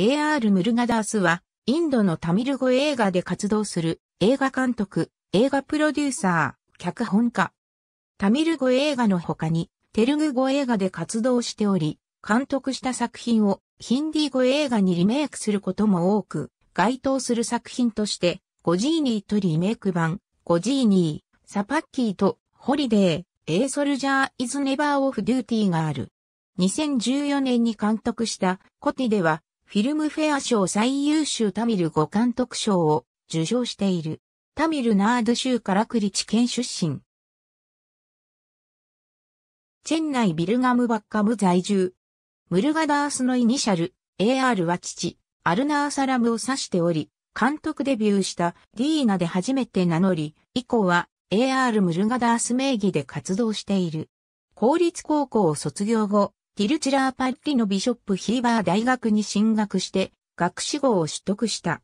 A.R. ムルガダースは、インドのタミル語映画で活動する映画監督、映画プロデューサー、脚本家。タミル語映画の他に、テルグ語映画で活動しており、監督した作品をヒンディー語映画にリメイクすることも多く、該当する作品として、ゴジーニーとリメイク版、ゴジーニー、サパッキーと、ホリデー、エーソルジャー・イズ・ネバー・オフ・デューティーがある。2014年に監督したコティでは、フィルムフェア賞最優秀タミル語監督賞を受賞している。タミルナード州カラクリチ県出身。チェン内ビルガムバッカム在住。ムルガダースのイニシャル、AR は父、アルナーサラムを指しており、監督デビューしたディーナで初めて名乗り、以降は AR ムルガダース名義で活動している。公立高校を卒業後、ティルチラーパッリのビショップヒーバー大学に進学して学士号を取得した。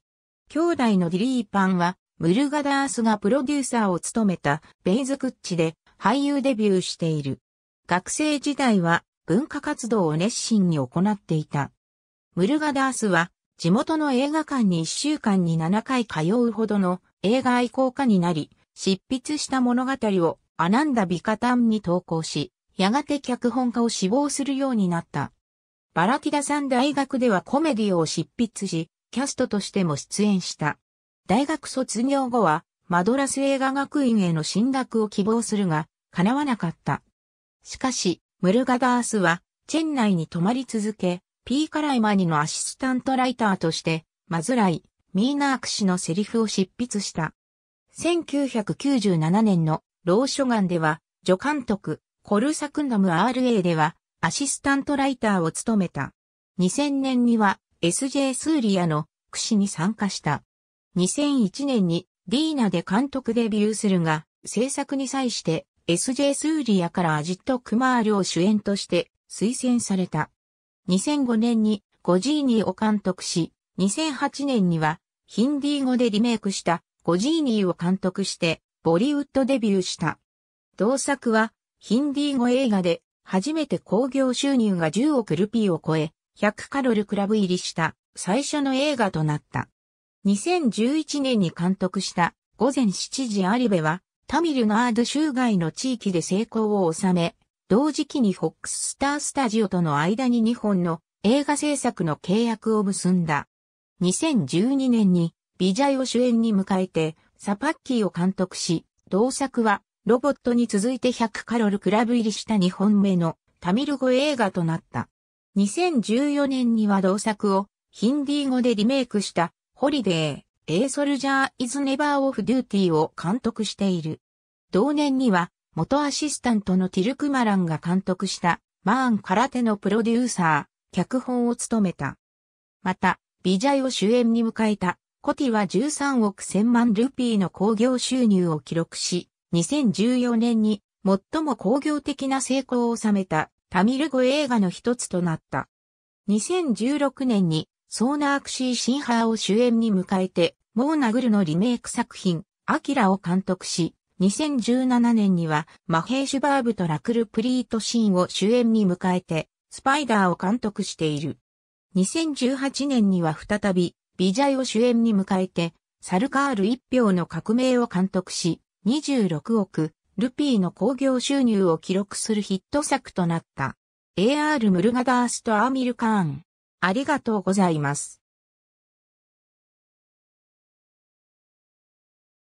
兄弟のディリーパンは、ムルガダースがプロデューサーを務めたベイズクッチで俳優デビューしている。学生時代は文化活動を熱心に行っていた。ムルガダースは地元の映画館に1週間に7回通うほどの映画愛好家になり、執筆した物語をアナンダ・ビカタンに投稿し、やがて脚本家を志望するようになった。バラティダさん大学ではコメディを執筆し、キャストとしても出演した。大学卒業後は、マドラス映画学院への進学を希望するが、叶わなかった。しかし、ムルガダースは、チェン内に泊まり続け、ピーカライマニのアシスタントライターとして、マズライ、ミーナーク氏のセリフを執筆した。1997年の老書眼では、助監督、コルサクンダム RA ではアシスタントライターを務めた。2000年には SJ スーリアの駆に参加した。2001年にディーナで監督デビューするが、制作に際して SJ スーリアからアジット・クマールを主演として推薦された。2005年にゴジーニーを監督し、2008年にはヒンディー語でリメイクしたゴジーニーを監督してボリウッドデビューした。同作はヒンディー語映画で初めて興行収入が10億ルピーを超え、100カロルクラブ入りした最初の映画となった。2011年に監督した午前7時アリベはタミルナード州外の地域で成功を収め、同時期にフォックススタースタジオとの間に2本の映画制作の契約を結んだ。2012年にビジャイを主演に迎えてサパッキーを監督し、同作はロボットに続いて100カロルクラブ入りした2本目のタミル語映画となった。2014年には同作をヒンディー語でリメイクしたホリデー、エーソルジャー・イズ・ネバー・オフ・デューティーを監督している。同年には元アシスタントのティルクマランが監督したマーンカラテのプロデューサー、脚本を務めた。また、ビジャイを主演に迎えたコティは13億1000万ルーピーの興行収入を記録し、2014年に最も工業的な成功を収めたタミル語映画の一つとなった。2016年にソーナークシー・シンハーを主演に迎えて、モーナグルのリメイク作品、アキラを監督し、2017年にはマヘイシュバーブとラクル・プリート・シーンを主演に迎えて、スパイダーを監督している。2018年には再び、ビジャイを主演に迎えて、サルカール一票の革命を監督し、26億ルピーの興行収入を記録するヒット作となった。AR ムルガダースとアーミルカーン。ありがとうございます。